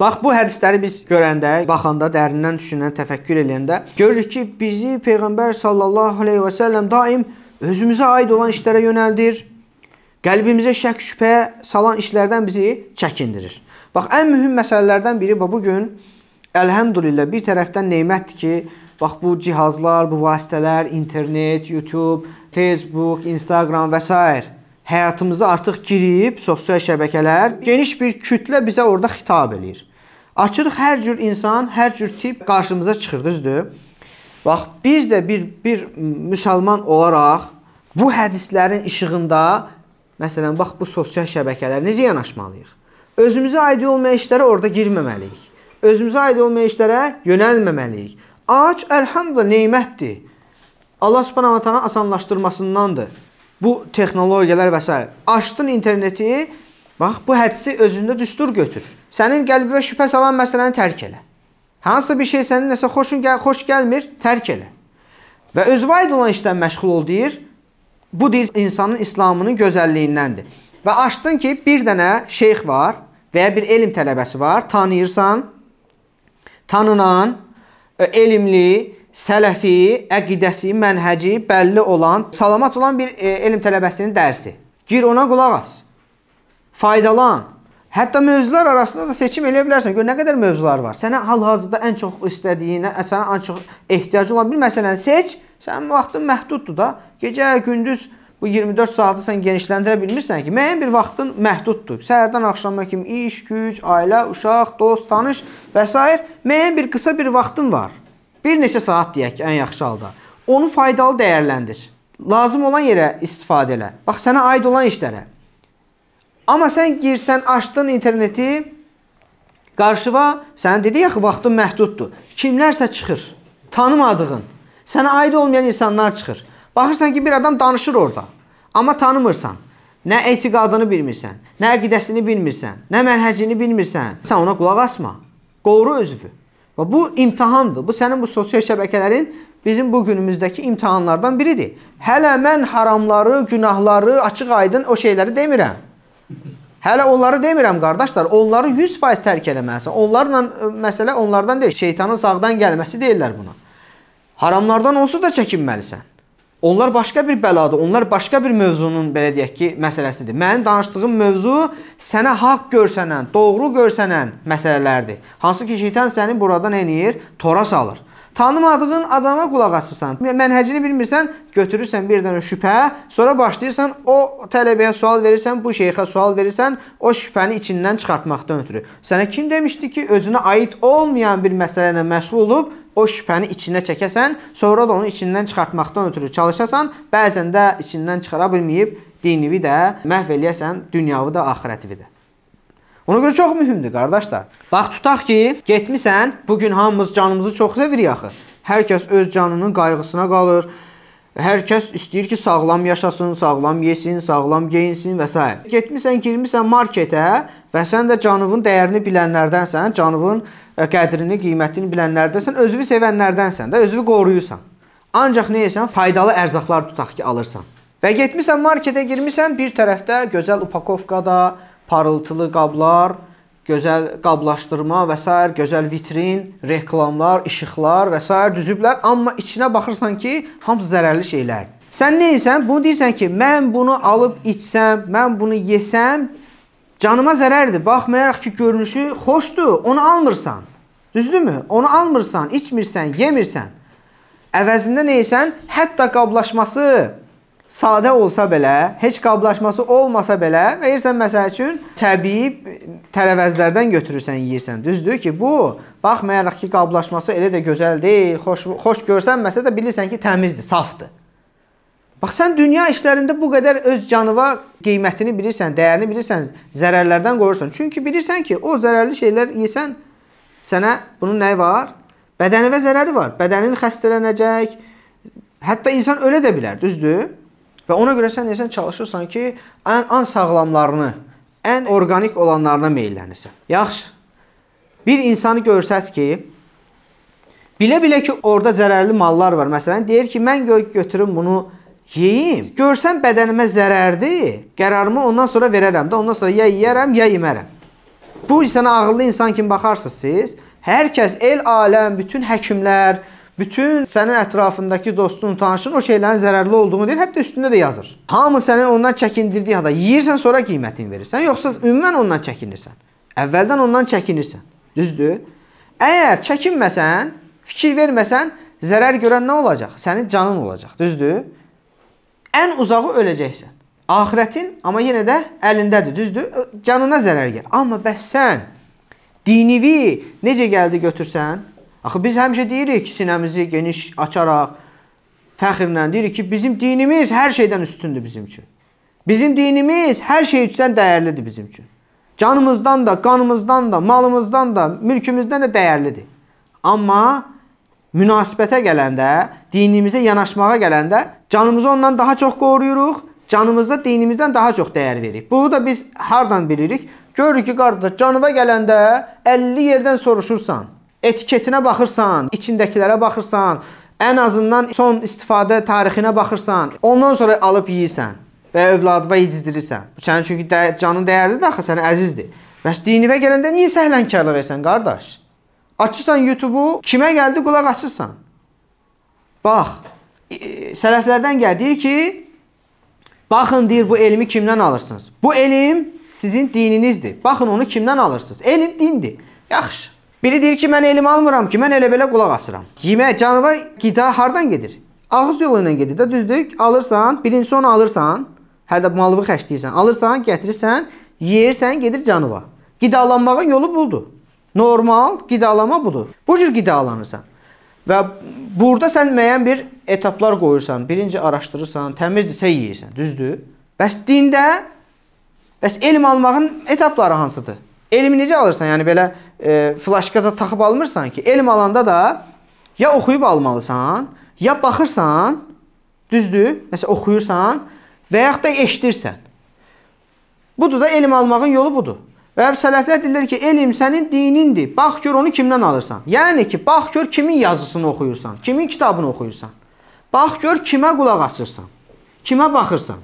Bax bu hədisləri biz görəndə, baxanda, dərindən düşünəndə, təfəkkür eləyəndə görürük ki, bizi peyğəmbər sallallahu əleyhi və səlləm daim özümüzə aid olan işlərə yönəldir. Qəlbimizə şək şübhə salan işlərdən bizi çəkindirir. Bax ən mühüm məsələlərdən biri bu gün əlhəmdülillah bir tərəfdən nemətdir ki, bax bu cihazlar, bu vasitələr, internet, YouTube, Facebook, Instagram və s həyatımıza artıq girib sosial şəbəkələr geniş bir kütlə bizə orada xitab eləyir. Açırıq hər cür insan, hər cür tip qarşımıza çıxır, düzdür? Bax, biz də bir bir müsəlman olaraq bu hədislərin işığında, məsələn, bax bu sosial şəbəkələrə necə yanaşmalıyıq? Özümüzə aid olmayan işlərə orada girməməliyik. Özümüzə aid olmayan işlərə yönəlməməliyik. Ağac elhamdülillah nemətdir. Allah Subhanahu taala asanlaşdırmasındandır. Bu texnologiyalar və s. Açdın interneti, Bax, bu hədsi özündə düstur götür. Sənin qəlbinə şübhə salan məsələni tərk elə. Hansı bir şey sənin nəsə xoşun gəl xoş gəlmir, tərk elə. Və özvaid olan işdən məşğul ol deyir. Bu deyir insanın İslamının gözəlliyindəndir. Və açdın ki, bir dənə şeyx var və ya bir elm tələbəsi var, tanıyırsan. Tanınan, e, elmli, sələfi, əqidəsi, mənhəci bəlli olan, salamat olan bir e, elm tələbəsinin dərsi. Gir ona qulaq as faydalan. Hətta mövzular arasında da seçim eləyə bilərsən. Gör, nə qədər mövzular var. Sənə hal-hazırda ən çox istədiyinə, sənə ən çox ehtiyacı olan bir məsələni seç. Sənin vaxtın məhduddur da. Gecə, gündüz bu 24 saatı sən genişləndirə bilmirsən ki, müəyyən bir vaxtın məhduddur. Səhərdən axşama kimi iş, güc, ailə, uşaq, dost, tanış və s. müəyyən bir qısa bir vaxtın var. Bir neçə saat deyək ki, ən yaxşı halda. Onu faydalı dəyərləndir. Lazım olan yerə istifadə elə. Bax, sənə aid olan işlərə. Amma sən girsən, açdın interneti, qarşıva sənin dedi yaxı vaxtın məhduddur. Kimlərsə çıxır. Tanımadığın, sənə aid olmayan insanlar çıxır. Baxırsan ki, bir adam danışır orada. Amma tanımırsan. Nə etiqadını bilmirsən, nə əqidəsini bilmirsən, nə mənhəcini bilmirsən. Sən ona qulaq asma. Qoru özünü. Və bu imtahandır. Bu sənin bu sosial şəbəkələrin bizim bu günümüzdəki imtahanlardan biridir. Hələ mən haramları, günahları, açıq-aydın o şeyləri demirəm. Hələ onları demirəm qardaşlar, onları 100% tərk eləməlisən. Onlarla e, məsələ onlardan deyil, şeytanın sağdan gəlməsi deyirlər buna. Haramlardan onsuz da çəkinməlisən. Onlar başqa bir bəladır, onlar başqa bir mövzunun belə deyək ki, məsələsidir. Mənim danışdığım mövzu sənə haqq görsənən, doğru görsənən məsələlərdir. Hansı ki, şeytan səni buradan eləyir, tora salır. Tanımadığın adama qulaq asırsan. Mənhəcini bilmirsən, götürürsən bir dənə şübhə, sonra başlayırsan o tələbəyə sual verirsən, bu şeyxə sual verirsən, o şübhəni içindən çıxartmaqdan ötürü. Sənə kim demişdi ki, özünə aid olmayan bir məsələ ilə məşğul olub o şübhəni içinə çəkəsən, sonra da onu içindən çıxartmaqdan ötürü çalışasan, bəzən də içindən çıxara bilməyib dinivi də məhv eləyəsən, dünyavi də, axirətivi də. Ona görə çox mühümdür qardaşlar. Bax tutaq ki, getmisən, bu gün hamımız canımızı çox sevirik axı. Hər kəs öz canının qayğısına qalır. Hər kəs istəyir ki, sağlam yaşasın, sağlam yesin, sağlam geyinsin və s. Getmisən, girmisən marketə və sən də canının dəyərini bilənlərdənsən, canının e, qədrini, qiymətini bilənlərdənsən, özünü sevənlərdənsən də, özünü qoruyursan. Ancaq nə edirsən? Faydalı ərzaqlar tutaq ki, alırsan. Və getmisən marketə girmisən, bir tərəfdə gözəl upakovkada parıltılı qablar, gözəl qablaşdırma və s. gözəl vitrin, reklamlar, işıqlar və s. düzüblər, amma içinə baxırsan ki, hamısı zərərli şeylərdir. Sən neysən? Bunu deyirsən ki, mən bunu alıb içsəm, mən bunu yesəm, canıma zərərdir. Baxmayaraq ki, görünüşü xoşdur, onu almırsan. Düzdürmü? Onu almırsan, içmirsən, yemirsən. Əvəzində neysən? Hətta qablaşması sadə olsa belə, heç qablaşması olmasa belə, verirsən məsəl üçün təbii tərəvəzlərdən götürürsən, yeyirsən. Düzdür ki, bu baxmayaraq ki, qablaşması elə də gözəl deyil, xoş xoş görsənməsə də bilirsən ki, təmizdir, safdır. Bax sən dünya işlərində bu qədər öz canıva qiymətini bilirsən, dəyərini bilirsən, zərərlərdən qorursan. Çünki bilirsən ki, o zərərli şeylər yesən sənə bunun nəyi var? Bədənivə zərəri var. Bədənin xəstələnəcək. Hətta insan ölə də bilər, düzdür? Və ona görə sən deyəsən çalışırsan ki, ən an sağlamlarını, ən orqanik olanlarına meyllənirsən. Yaxşı. Bir insanı görsəz ki, bilə-bilə ki, orada zərərli mallar var. Məsələn, deyir ki, mən götürüm bunu yeyim. Görsən bədənimə zərərdir. Qərarımı ondan sonra verərəm də, ondan sonra ya yeyərəm, ya yemərəm. Bu insana ağıllı insan kimi baxarsınız siz. Hər kəs el aləm, bütün həkimlər, bütün sənin ətrafındakı dostun, tanışın o şeylərin zərərli olduğunu deyir, hətta üstündə də yazır. Hamı sənin ondan çəkindirdiyi halda yeyirsən, sonra qiymətini verirsən, yoxsa ümumən ondan çəkinirsən. Əvvəldən ondan çəkinirsən. Düzdür? Əgər çəkinməsən, fikir verməsən, zərər görən nə olacaq? Sənin canın olacaq, düzdür? Ən uzağı öləcəksən. Axirətin amma yenə də əlindədir, düzdür? Canına zərər gəlir. Amma bəs sən dinivi necə gəldi götürsən? Axı biz həmişə deyirik ki, sinəmizi geniş açaraq fəxrlə deyirik ki, bizim dinimiz hər şeydən üstündür bizim üçün. Bizim dinimiz hər şey üçün dəyərlidir bizim üçün. Canımızdan da, qanımızdan da, malımızdan da, mülkümüzdən də dəyərlidir. Amma münasibətə gələndə, dinimizə yanaşmağa gələndə canımızı ondan daha çox qoruyuruq, canımızda dinimizdən daha çox dəyər veririk. Bunu da biz hardan bilirik? Görürük ki, qardaş, canıva gələndə 50 yerdən soruşursan, etiketinə baxırsan, içindəkilərə baxırsan, ən azından son istifadə tarixinə baxırsan, ondan sonra alıb yeyirsən və övladına yedizdirirsən. Bu sənin çünki də, canın dəyərlidir axı, sənə əzizdir. Bəs dinivə gələndə niyə səhlənkarlıq edirsən, qardaş? Açırsan YouTube-u, kimə gəldi qulaq asırsan. Bax, e, sələflərdən gəlir, deyir ki, baxın deyir bu elmi kimdən alırsınız? Bu elm sizin dininizdir. Baxın onu kimdən alırsınız? Elm dindir. Yaxşı. Biri deyir ki, mən elm almıram ki, mən elə-belə qulaq asıram. Yemək, canava, qida hardan gedir? Ağız yolu ilə gedir də, düzdür? Alırsan, birinci onu alırsan, hətta malığı xərcləyirsən, alırsan, gətirirsən, yeyirsən, gedir canava. Qidalanmağın yolu budur. Normal qidalama budur. Bu cür qidalanırsan. Və burada sən müəyyən bir etaplar qoyursan. Birinci araşdırırsan, təmizdirsə yeyirsən, düzdür? Bəs dində bəs elm almağın etapları hansıdır? Elmi necə alırsan? Yəni belə e, flaşkada taxıb almırsan ki, elm alanda da ya oxuyub almalısan, ya baxırsan, düzdür? Nəsə oxuyursan və yaxud da eşidirsən. Budur da elm almağın yolu budur. Və sələflər deyirlər ki, elm sənin dinindir. Bax gör onu kimdən alırsan. Yəni ki, bax gör kimin yazısını oxuyursan, kimin kitabını oxuyursan. Bax gör kimə qulaq asırsan, kimə baxırsan.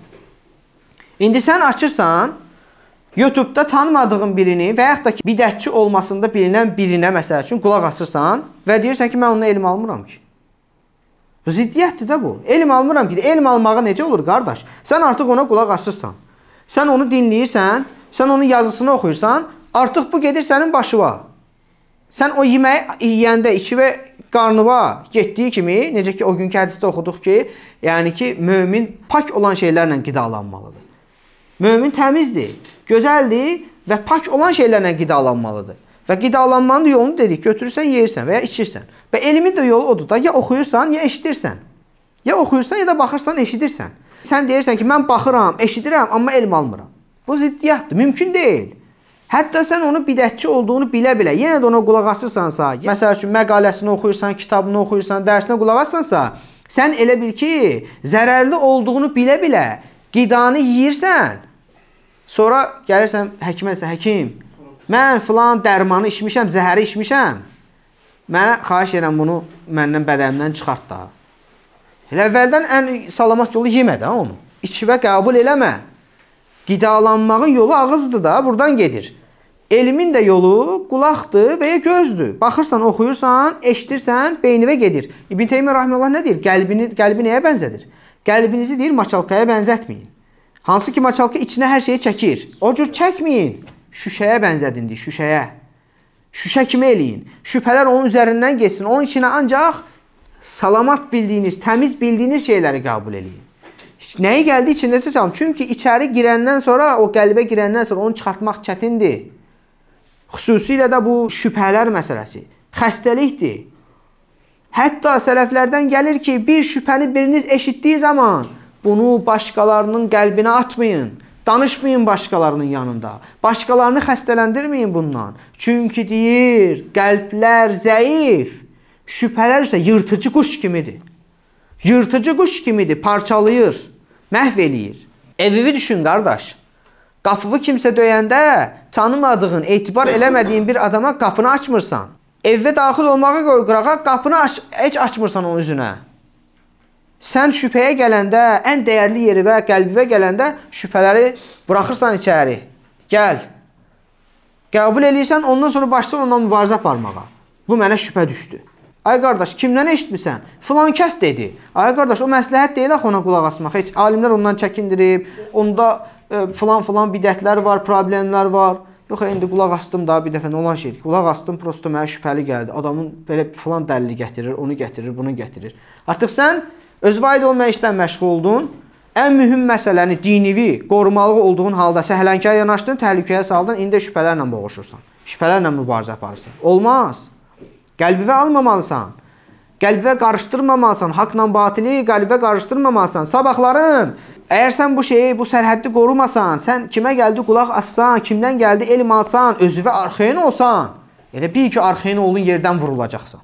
İndi sən açırsan, YouTube-da tanımadığın birini və yaxud da ki, bidətçi olmasında bilinən birinə məsəl üçün qulaq asırsan və deyirsən ki, mən ondan elm almıram ki. Ziddiyyətdir də bu. Elm almıram ki, elm almağı necə olur qardaş? Sən artıq ona qulaq asırsan. Sən onu dinləyirsən, sən onun yazısını oxuyursan, artıq bu gedir sənin başına. Sən o yeməyi yeyəndə içi və qarnıva getdiyi kimi, necə ki o günkü hədisdə oxuduq ki, yəni ki mömin pak olan şeylərlə qidalanmalıdır. Mömin təmizdir gözəldir və pak olan şeylərlə qidalanmalıdır. Və qidalanmanın yolunu dedik, götürürsən, yeyirsən və ya içirsən. Və elmin də yolu odur da, ya oxuyursan, ya eşidirsən. Ya oxuyursan, ya da baxırsan, eşidirsən. Sən deyirsən ki, mən baxıram, eşidirəm, amma elm almıram. Bu ziddiyyətdir, mümkün deyil. Hətta sən onu bidətçi olduğunu bilə-bilə, yenə də ona qulaq asırsansa, məsəl üçün məqaləsini oxuyursan, kitabını oxuyursan, dərsinə qulaq asırsansa, sən elə bil ki, zərərli olduğunu bilə-bilə qidanı yeyirsən Sonra gəlirsən həkimə desən, həkim, mən filan dərmanı içmişəm, zəhəri içmişəm. Mənə xahiş edirəm bunu məndən bədənimdən çıxart da. Elə əvvəldən ən salamat yolu yemə də onu. İç və qəbul eləmə. Qidalanmağın yolu ağızdır da, buradan gedir. Elmin də yolu qulaqdır və ya gözdür. Baxırsan, oxuyursan, eşidirsən, beyninə gedir. İbn Teymiyyə rahmeullah nə deyir? Qəlbini qəlbi nəyə bənzədir? Qəlbinizi deyir maçalkaya bənzətməyin. Hansı ki maçalka içinə hər şeyi çəkir. O cür çəkməyin. Şüşəyə bənzədindi, şüşəyə. Şüşə kimi eləyin. Şübhələr onun üzərindən getsin. Onun içinə ancaq salamat bildiyiniz, təmiz bildiyiniz şeyləri qəbul eləyin. Nəyi gəldi içindəsə çalın. Çünki içəri girəndən sonra, o qəlbə girəndən sonra onu çıxartmaq çətindir. Xüsusilə də bu şübhələr məsələsi xəstəlikdir. Hətta sələflərdən gəlir ki, bir şübhəni biriniz eşitdiyi zaman Bunu başqalarının qəlbinə atmayın. Danışmayın başqalarının yanında. Başqalarını xəstələndirməyin bundan. Çünki deyir, qəlblər zəif, şübhələr isə yırtıcı quş kimidir. Yırtıcı quş kimidir, parçalayır, məhv eləyir. Evini düşün qardaş. Qapını kimsə döyəndə tanımadığın, etibar eləmədiyin bir adama qapını açmırsan. Evə daxil olmağa qoy qırağa, qapını aç heç açmırsan onun üzünə. Sən şübhəyə gələndə, ən dəyərli yeri və qəlbivə gələndə şübhələri buraxırsan içəri. Gəl. Qəbul eləyirsən, ondan sonra başlar ondan mübarizə aparmağa. Bu mənə şübhə düşdü. Ay qardaş, kimdən eşitmisən? Filan kəs dedi. Ay qardaş, o məsləhət deyil axı ona qulaq asmaq. Heç alimlər ondan çəkindirib. Onda filan-filan e, bidətlər var, problemlər var. Yox, indi qulaq astım da bir dəfə nə olan şeydir? Qulaq astım, prosto mənə şübhəli gəldi. Adamın belə filan dəlili gətirir, onu gətirir, bunu gətirir. Artıq sən Özünə aid olmayan işdən məşğul oldun. Ən mühüm məsələni dinivi qorumalı olduğun halda səhlənkar yanaşdın, təhlükəyə saldın, indi şübhələrlə boğuşursan. Şübhələrlə mübarizə aparırsan. Olmaz. Qəlbivə almamalısan. Qəlbivə qarışdırmamalısan, haqla batili qəlbivə qarışdırmamalısan. Sabahlarım, əgər sən bu şeyi, bu sərhəddi qorumasan, sən kimə gəldi qulaq assan, kimdən gəldi elm alsan, özünə arxeyin olsan, elə bil ki, arxeyin olun yerdən vurulacaqsan.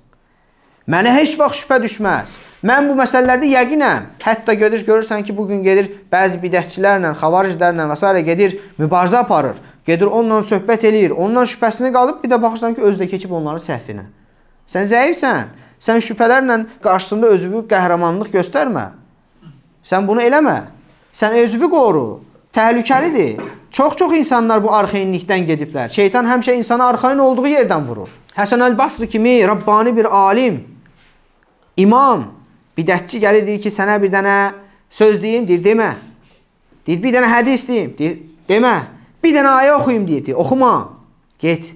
Mənə heç vaxt şübhə düşməz. Mən bu məsələlərdə yəqinəm. Hətta gedir, görürsən ki, bu gün gedir bəzi bidətçilərlə, xavariclərlə və s. gedir, mübarizə aparır. Gedir onunla söhbət eləyir. Ondan şübhəsini qalıb bir də baxırsan ki, özü də keçib onların səhvinə. Sən zəifsən. Sən şübhələrlə qarşısında özünü qəhrəmanlıq göstərmə. Sən bunu eləmə. Sən özünü qoru. Təhlükəlidir. Çox-çox insanlar bu arxeyinlikdən gediblər. Şeytan həmişə insana arxeyin olduğu yerdən vurur. Həsən Əl-Basri kimi Rabbani bir alim, imam, Bidətçi gəlir deyir ki, sənə bir dənə söz deyim, deyir, demə. Deyir, bir dənə hədis deyim, deyir, demə. Bir dənə ayə oxuyum deyir, deyir, oxuma. Get.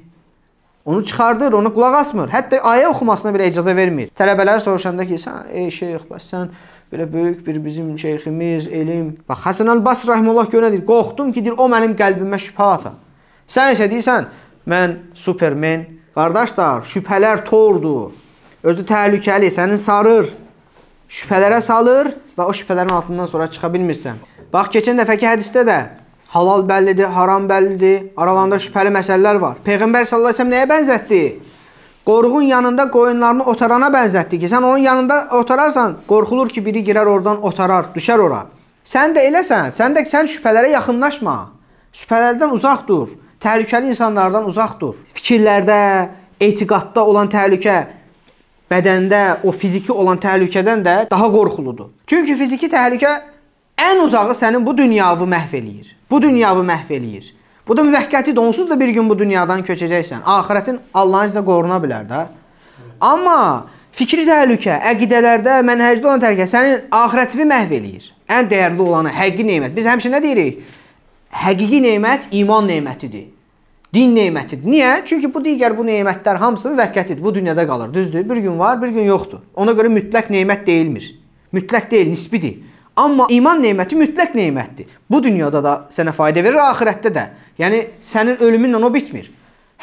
Onu çıxardır, ona qulaq asmır. Hətta ayə oxumasına belə icazə vermir. Tələbələr soruşanda ki, sən ey şeyx, bəs sən belə böyük bir bizim şeyximiz, elm. Bax Həsən el-Basri rahimehullah görə deyir, qorxdum ki, deyir, o mənim qəlbimə şübhə ata. Sən isə deyirsən, mən supermen. Qardaşlar, şübhələr tordur. Özü təhlükəli, səni sarır şübhələrə salır və o şübhələrin altından sonra çıxa bilmirsən. Bax, keçən dəfəki hədisdə də halal bəllidir, haram bəllidir, aralarında şübhəli məsələlər var. Peyğəmbər sallallahu əleyhi və səlləm nəyə bənzətdi? Qorğun yanında qoyunlarını otarana bənzətdi ki, sən onun yanında otararsan, qorxulur ki, biri girər oradan otarar, düşər ora. Sən də eləsən, sən də sən şübhələrə yaxınlaşma. Şübhələrdən uzaq dur. Təhlükəli insanlardan uzaq dur. Fikirlərdə, etiqadda olan təhlükə bədəndə o fiziki olan təhlükədən də daha qorxuludur. Çünki fiziki təhlükə ən uzağı sənin bu dünyavı məhv eləyir. Bu dünyavı məhv eləyir. Bu da müvəqqətidir. Onsuz da bir gün bu dünyadan köçəcəksən. Axirətin Allahın iznilə qoruna bilər də. Amma fikri təhlükə, əqidələrdə, mənhəcdə olan təhlükə sənin axirətini məhv eləyir. Ən dəyərli olanı həqiqi nemət. Biz həmişə nə deyirik? Həqiqi nemət iman nemətidir. Din nemətidir. Niyə? Çünki bu digər bu nemətlər hamısı müvəqqətidir. Bu dünyada qalır, düzdür? Bir gün var, bir gün yoxdur. Ona görə mütləq nemət deyilmir. Mütləq deyil, nisbidir. Amma iman neməti mütləq nemətdir. Bu dünyada da sənə fayda verir, axirətdə də. Yəni sənin ölümünlə o bitmir.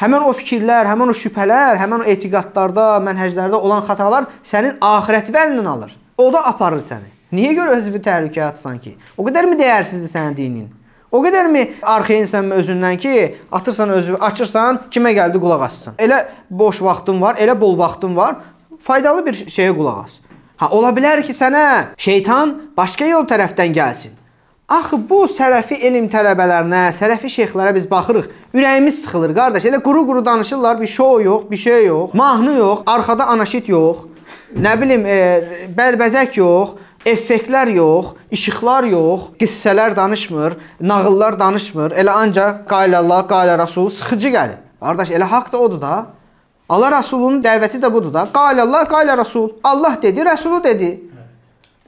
Həmin o fikirlər, həmin o şübhələr, həmin o etiqadlarda, mənheclərdə olan xətalar sənin axirət vəlinə alır. O da aparır səni. Niyə görə özünü təhlükəyə atsan ki? O qədərmi dəyərsizdir sənin dinin? O qədərmi arxeynsən özündən ki, atırsan özü, açırsan, kimə gəldi qulaq assın. Elə boş vaxtın var, elə bol vaxtın var, faydalı bir şeyə qulaq as. Ha, ola bilər ki, sənə şeytan başqa yol tərəfdən gəlsin. Axı bu sələfi elm tələbələrinə, sələfi şeyxlərə biz baxırıq. Ürəyimiz sıxılır, qardaş. Elə quru-quru danışırlar, bir şou yox, bir şey yox, mahnı yox, arxada anaşit yox, nə bilim, e, bəlbəzək yox effektlər yox, işıqlar yox, qissələr danışmır, nağıllar danışmır. Elə ancaq qayla Allah, qayla Rasul sıxıcı gəlir. Qardaş, elə haqq da odur da. Allah Rasulunun dəvəti də budur da. Qayla Allah, qayla Rasul. Allah dedi, Rasulu dedi.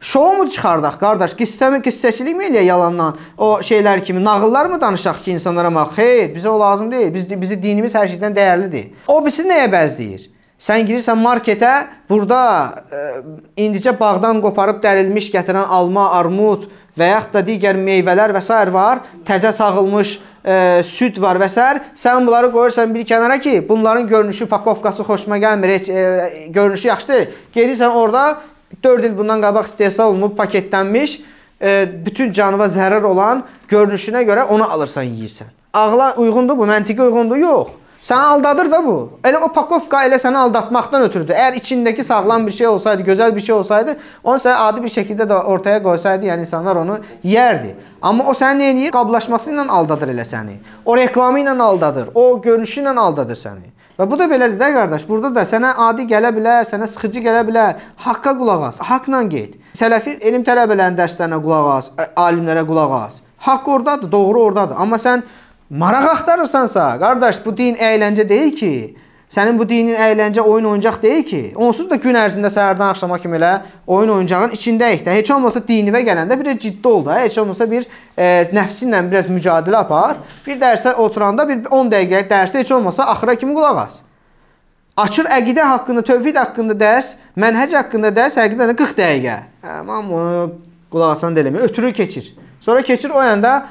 Şoumu çıxardaq, qardaş? Qissəmi, qissəçilikmi eləyə yalandan? O şeylər kimi nağıllar mı danışaq ki, insanlara bax, xeyr, bizə o lazım deyil. Biz, bizi dinimiz hər şeydən dəyərlidir. O bizi nəyə bəzləyir? Sən girirsən marketə, burada ə, e, indicə bağdan qoparıb dərilmiş gətirən alma, armud və yaxud da digər meyvələr və s. var, təzə sağılmış ə, e, süd var və s. Sən bunları qoyursan bir kənara ki, bunların görünüşü, pakovkası xoşuma gəlmir, heç ə, e, görünüşü yaxşı deyil. Gedirsən orada 4 il bundan qabaq istehsal olunub, paketlənmiş, ə, bütün canıva zərər olan görünüşünə görə onu alırsan, yeyirsən. Ağla uyğundur bu, məntiqə uyğundur? Yox. Səni aldadır da bu. Elə o pakovka elə səni aldatmaqdan ötürdü. Əgər içindəki sağlam bir şey olsaydı, gözəl bir şey olsaydı, onu sən adi bir şəkildə də ortaya qoysaydı, yəni insanlar onu yərdi. Amma o səni nə eləyir? Qablaşması ilə aldadır elə səni. O reklamı ilə aldadır, o görünüşü ilə aldadır səni. Və bu da belədir də qardaş. Burada da sənə adi gələ bilər, sənə sıxıcı gələ bilər. Haqqa qulaq as, haqqla get. Sələfi elm tələbələrinin dərslərinə qulaq as, alimlərə qulaq as. Haqq ordadır, doğru ordadır. Amma sən Maraq axtarırsansa, qardaş, bu din əyləncə deyil ki, Sənin bu dinin əyləncə oyun oyuncaq deyil ki. Onsuz da gün ərzində səhərdən axşama kimi elə oyun oyuncağın içindəyik də. Heç olmasa dinivə gələndə bir də ciddi ol da. Heç olmasa bir e, nəfsinlə biraz mücadilə apar. Bir dərsə oturanda bir 10 dəqiqəlik dərsə heç olmasa axıra kimi qulaq as. Açır əqidə haqqında, tövhid haqqında dərs, mənhec haqqında dərs həqiqətən də 40 dəqiqə. Amma bunu qulaq asan da eləmir. Ötürür keçir. Sonra keçir o yanda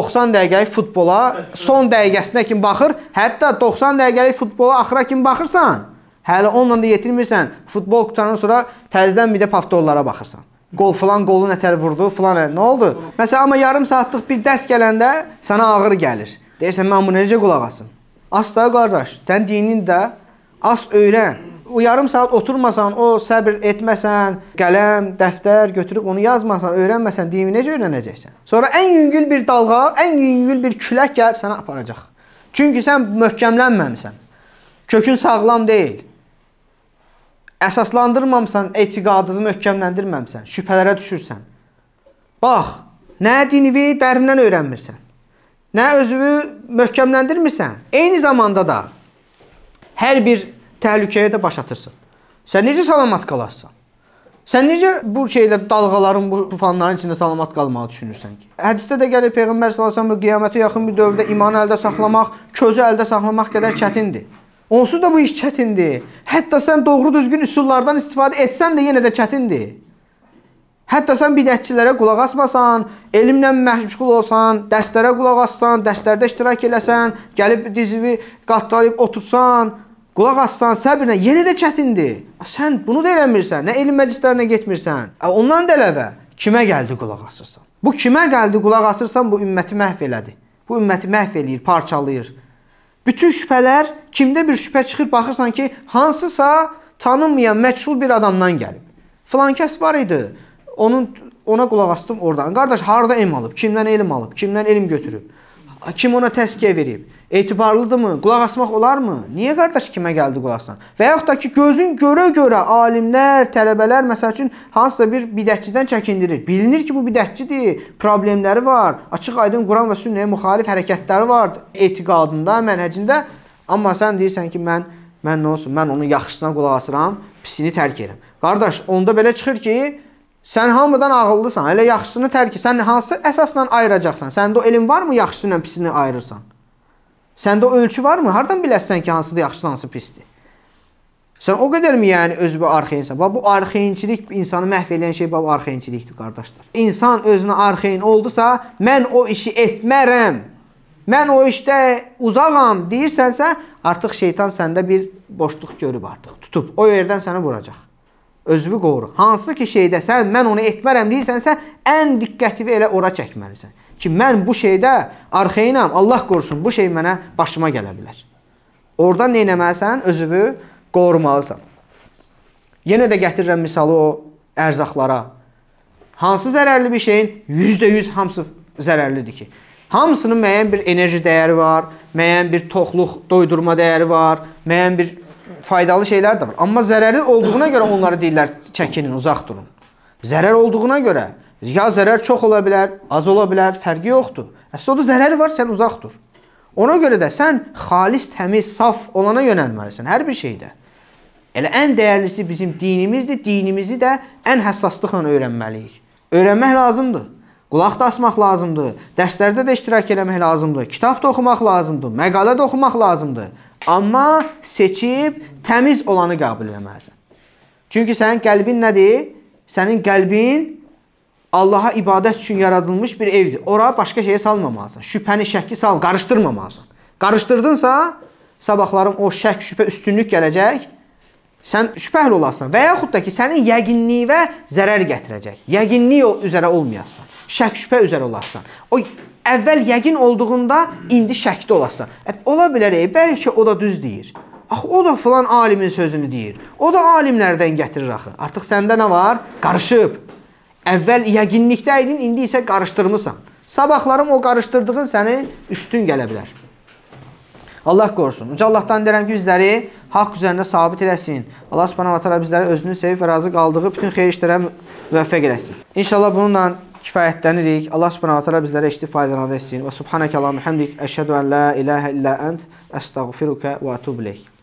90 dəqiqəlik futbola son dəqiqəsinə kimi baxır. Hətta 90 dəqiqəlik futbola axıra kimi baxırsan, hələ onunla da yetinmirsən. Futbol qutarandan sonra təzədən bir də pavtollara baxırsan. Qol filan qolu nətər vurdu, filan nə oldu? Məsələn, amma yarım saatlıq bir dərs gələndə sənə ağır gəlir. Deyirsən, mən bunu necə qulaq asım? Asla qardaş, sən dinin də az öyrən o yarım saat oturmasan, o səbir etməsən, qələm, dəftər götürüb onu yazmasan, öyrənməsən, dini necə öyrənəcəksən? Sonra ən yüngül bir dalğa, ən yüngül bir külək gəlib səni aparacaq. Çünki sən möhkəmlənməmisən. Kökün sağlam deyil. Əsaslandırmamısan, etiqadını möhkəmləndirməmisən, şübhələrə düşürsən. Bax, nə dinivi dərindən öyrənmirsən, nə özünü möhkəmləndirmirsən. Eyni zamanda da hər bir təhlükəyə də baş atırsan. Sən necə salamat qalarsan? Sən necə bu şeylə dalğaların, bu tufanların içində salamat qalmağı düşünürsən ki? Hədisdə də gəlir Peyğəmbər sallallahu əleyhi və səlləm qiyamətə yaxın bir dövrdə imanı əldə saxlamaq, közü əldə saxlamaq qədər çətindir. Onsuz da bu iş çətindir. Hətta sən doğru düzgün üsullardan istifadə etsən də yenə də çətindir. Hətta sən bidətçilərə qulaq asmasan, elmlə məşğul olsan, dərslərə qulaq assan, dərslərdə iştirak eləsən, gəlib dizivi qatlayıb otursan, Qulaq assan səbirlə yenə də çətindir. Sən bunu da eləmirsən, nə elm məclislərinə getmirsən. Ondan da əlavə kimə gəldi qulaq asırsan? Bu kimə gəldi qulaq asırsan bu ümməti məhv elədi. Bu ümməti məhv eləyir, parçalayır. Bütün şübhələr kimdə bir şübhə çıxır, baxırsan ki, hansısa tanınmayan, məchul bir adamdan gəlib. Filan kəs var idi. Onun ona qulaq asdım oradan. Qardaş harda elm alıb? Kimdən elm alıb? Kimdən elm götürüb? kim ona təskiyə verib? Etibarlıdırmı? Qulaq asmaq olarmı? Niyə qardaş kimə gəldi qulaq asan? Və yaxud da ki, gözün görə-görə alimlər, tələbələr məsəl üçün hansısa bir bidətçidən çəkindirir. Bilinir ki, bu bidətçidir, problemləri var, açıq-aydın Quran və sünnəyə müxalif hərəkətləri var etiqadında, mənhecində. Amma sən deyirsən ki, mən mən nə olsun, mən onun yaxşısına qulaq asıram, pisini tərk edirəm. Qardaş, onda belə çıxır ki, Sən hamıdan ağıllısan. Elə yaxşısını tərk et. Sən hansı əsasla ayıracaqsan? Səndə o elm varmı yaxşısı ilə pisini ayırırsan? Səndə o ölçü varmı? Hardan biləsən ki, hansıdır yaxşısı, hansı pisdir? Sən o qədərmi yəni özünü arxeyinsən? Bax bu arxeyinçilik insanı məhv edən şey bax arxeyinçilikdir qardaşlar. İnsan özünə arxeyin oldusa, mən o işi etmərəm. Mən o işdə uzağam deyirsənsə, artıq şeytan səndə bir boşluq görüb artıq, tutub o yerdən səni vuracaq özünü qovur. Hansı ki şeydə sən mən onu etmərəm deyirsənsə, ən diqqətini elə ora çəkməlisən. Ki mən bu şeydə arxayinam, Allah qorusun, bu şey mənə başıma gələ bilər. Oradan nə etməlisən? Özünü qorumalısan. Yenə də gətirirəm misalı o ərzaqlara. Hansı zərərli bir şeyin 100% hamısı zərərlidir ki. Hamısının müəyyən bir enerji dəyəri var, müəyyən bir toxluq doydurma dəyəri var, müəyyən bir faydalı şeylər də var. Amma zərəri olduğuna görə onları deyirlər çəkinin, uzaq durun. Zərər olduğuna görə ya zərər çox ola bilər, az ola bilər, fərqi yoxdur. Əslində zərəri var, sən uzaq dur. Ona görə də sən xalis, təmiz, saf olana yönəlməlisən hər bir şeydə. Elə ən dəyərlisi bizim dinimizdir. Dinimizi də ən həssaslıqla öyrənməliyik. Öyrənmək lazımdır. Qulaq da asmaq lazımdır. Dərslərdə də iştirak eləmək lazımdır. Kitab da oxumaq lazımdır. Məqalə də oxumaq lazımdır. Amma seçib təmiz olanı qəbul etməlisən. Çünki sənin qəlbin nədir? Sənin qəlbin Allaha ibadət üçün yaradılmış bir evdir. Ora başqa şeyə salmamalısan. Şübhəni, şəkki sal, qarışdırmamalısan. Qarışdırdınsa, sabahların o şək, şübhə üstünlük gələcək. Sən şübhəli olasan və yaxud da ki, sənin yəqinliyi və zərər gətirəcək. Yəqinlik üzrə olmayasan şək şübhə üzrə olarsan. O əvvəl yəqin olduğunda indi şəkdə olasan. E, ola bilər, e, bəlkə o da düz deyir. Axı o da filan alimin sözünü deyir. O da alimlərdən gətirir axı. Artıq səndə nə var? Qarışıb. Əvvəl yəqinlikdə idin, indi isə qarışdırmısan. Sabahlarım o qarışdırdığın səni üstün gələ bilər. Allah qorusun. Uca Allahdan deyirəm ki, bizləri haqq üzərində sabit eləsin. Allah Subhanahu va taala bizləri özünü sevib və razı qaldığı bütün xeyir işlərə müvəffəq eləsin. İnşallah bununla kifayətlənirik. Allah subhanahu taala bizlərə eşitdi faydalanır etsin. Və subhanakallahumma hamdik əşhadu an la ilaha illa ent əstəğfiruka və etub ileyk.